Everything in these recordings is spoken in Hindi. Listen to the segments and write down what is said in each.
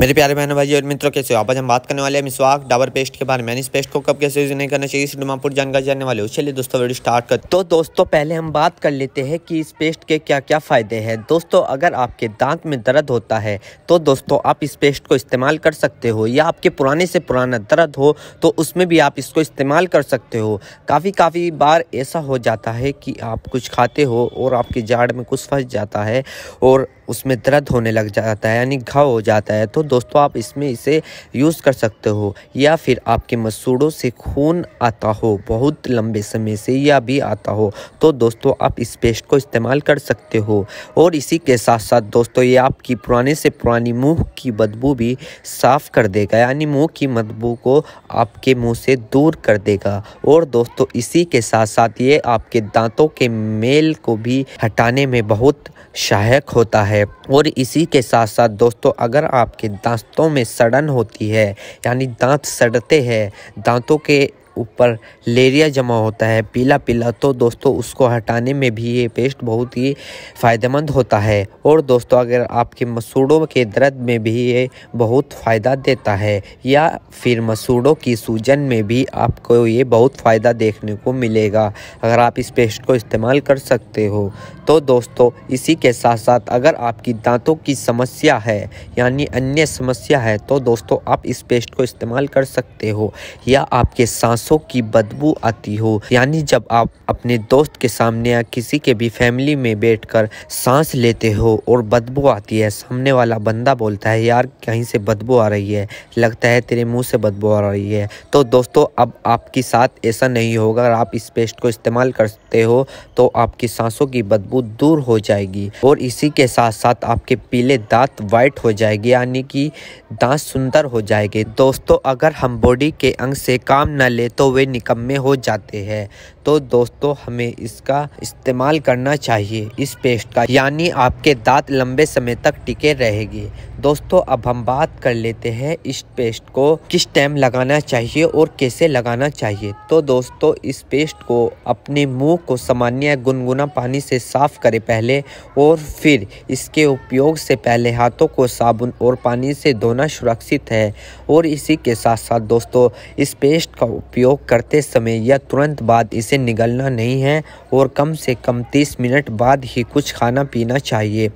मेरे प्यारे बहन भाई और मित्रों कैसे हो आप आज हम बात करने वाले हैं मिसवाक डाबर पेस्ट के बारे में इस पेस्ट को कब कैसे यूज नहीं करना चाहिए इसमें जानकारी जानने वाले हो चलिए दोस्तों वीडियो स्टार्ट कर तो दोस्तों पहले हम बात कर लेते हैं कि इस पेस्ट के क्या क्या फ़ायदे हैं दोस्तों अगर आपके दांत में दर्द होता है तो दोस्तों आप इस पेस्ट को इस्तेमाल कर सकते हो या आपके पुराने से पुराना दर्द हो तो उसमें भी आप इसको इस्तेमाल कर सकते हो काफ़ी काफ़ी बार ऐसा हो जाता है कि आप कुछ खाते हो और आपकी जाड़ में कुछ फंस जाता है और उसमें दर्द होने लग जाता है यानी घाव हो जाता है तो दोस्तों आप इसमें इसे यूज़ कर सकते हो या फिर आपके मसूड़ों से खून आता हो बहुत लंबे समय से या भी आता हो तो दोस्तों आप इस पेस्ट को इस्तेमाल कर सकते हो और इसी के साथ साथ दोस्तों ये आपकी पुराने से पुरानी मुँह की बदबू भी साफ़ कर देगा यानी मुँह की बदबू को आपके मुँह से दूर कर देगा और दोस्तों इसी के साथ साथ ये आपके दांतों के मेल को भी हटाने में बहुत सहायक होता है है और इसी के साथ साथ दोस्तों अगर आपके दांतों में सड़न होती है यानी दांत सड़ते हैं दांतों के ऊपर लेरिया जमा होता है पीला पीला तो दोस्तों उसको हटाने में भी ये पेस्ट बहुत ही फ़ायदेमंद होता है और दोस्तों अगर आपके मसूड़ों के दर्द में भी ये बहुत फ़ायदा देता है या फिर मसूड़ों की सूजन में भी आपको ये बहुत फ़ायदा देखने को मिलेगा अगर आप इस पेस्ट को इस्तेमाल कर सकते हो तो दोस्तों इसी के साथ साथ अगर आपकी दांतों की समस्या है यानी अन्य समस्या है तो दोस्तों आप इस पेस्ट को इस्तेमाल कर सकते हो या आपके सांस पैसों की बदबू आती हो यानी जब आप अपने दोस्त के सामने या किसी के भी फैमिली में बैठकर सांस लेते हो और बदबू आती है सामने वाला बंदा बोलता है यार कहीं से बदबू आ रही है लगता है तेरे मुंह से बदबू आ रही है तो दोस्तों अब आपके साथ ऐसा नहीं होगा अगर आप इस पेस्ट को इस्तेमाल करते हो तो आपकी सांसों की बदबू दूर हो जाएगी और इसी के साथ साथ आपके पीले दांत वाइट हो जाएगी यानी कि दांत सुंदर हो जाएंगे दोस्तों अगर हम बॉडी के अंग से काम न ले तो वे निकम्मे हो जाते हैं तो दोस्तों हमें इसका इस्तेमाल करना चाहिए इस पेस्ट का यानी आपके दांत लंबे समय तक टिके रहेगी दोस्तों अब हम बात कर लेते हैं इस पेस्ट को किस टाइम लगाना चाहिए और कैसे लगाना चाहिए तो दोस्तों इस पेस्ट को अपने मुंह को सामान्य गुनगुना पानी से साफ करें पहले और फिर इसके उपयोग से पहले हाथों को साबुन और पानी से धोना सुरक्षित है और इसी के साथ साथ दोस्तों इस पेस्ट का उपयोग उपयोग करते समय या तुरंत बाद इसे निगलना नहीं है और कम से कम 30 मिनट बाद ही कुछ खाना पीना चाहिए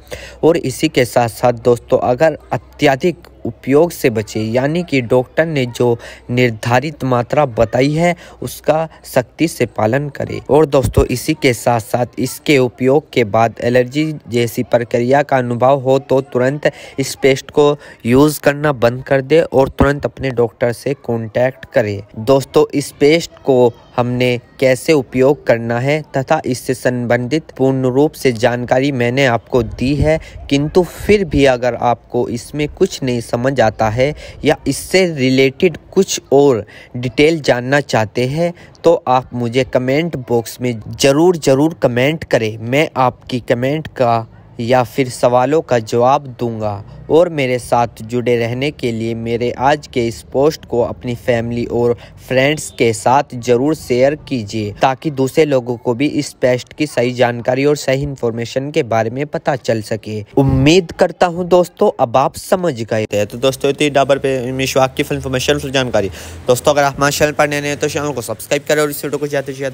और इसी के साथ साथ दोस्तों अगर अत्यधिक उपयोग से बचे यानी कि डॉक्टर ने जो निर्धारित मात्रा बताई है उसका सख्ती से पालन करें और दोस्तों इसी के साथ साथ इसके उपयोग के बाद एलर्जी जैसी प्रक्रिया का अनुभव हो तो तुरंत इस पेस्ट को यूज़ करना बंद कर दे और तुरंत अपने डॉक्टर से कॉन्टैक्ट करे दोस्तों इस पेस्ट को हमने कैसे उपयोग करना है तथा इससे संबंधित पूर्ण रूप से जानकारी मैंने आपको दी है किंतु फिर भी अगर आपको इसमें कुछ नहीं समझ आता है या इससे रिलेटेड कुछ और डिटेल जानना चाहते हैं तो आप मुझे कमेंट बॉक्स में ज़रूर ज़रूर कमेंट करें मैं आपकी कमेंट का या फिर सवालों का जवाब दूंगा और मेरे साथ जुड़े रहने के लिए मेरे आज के इस पोस्ट को अपनी फैमिली और फ्रेंड्स के साथ ज़रूर शेयर कीजिए ताकि दूसरे लोगों को भी इस पेस्ट की सही जानकारी और सही इन्फॉर्मेशन के बारे में पता चल सके उम्मीद करता हूँ दोस्तों अब आप समझ गए थे तो, तो दोस्तों डाबर पे मिशवाक की इन्फॉर्मेशन जानकारी दोस्तों अगर आप हमारे चैनल पर नए हैं तो चैनल को सब्सक्राइब करें और इस वीडियो को ज़्यादा से ज़्यादा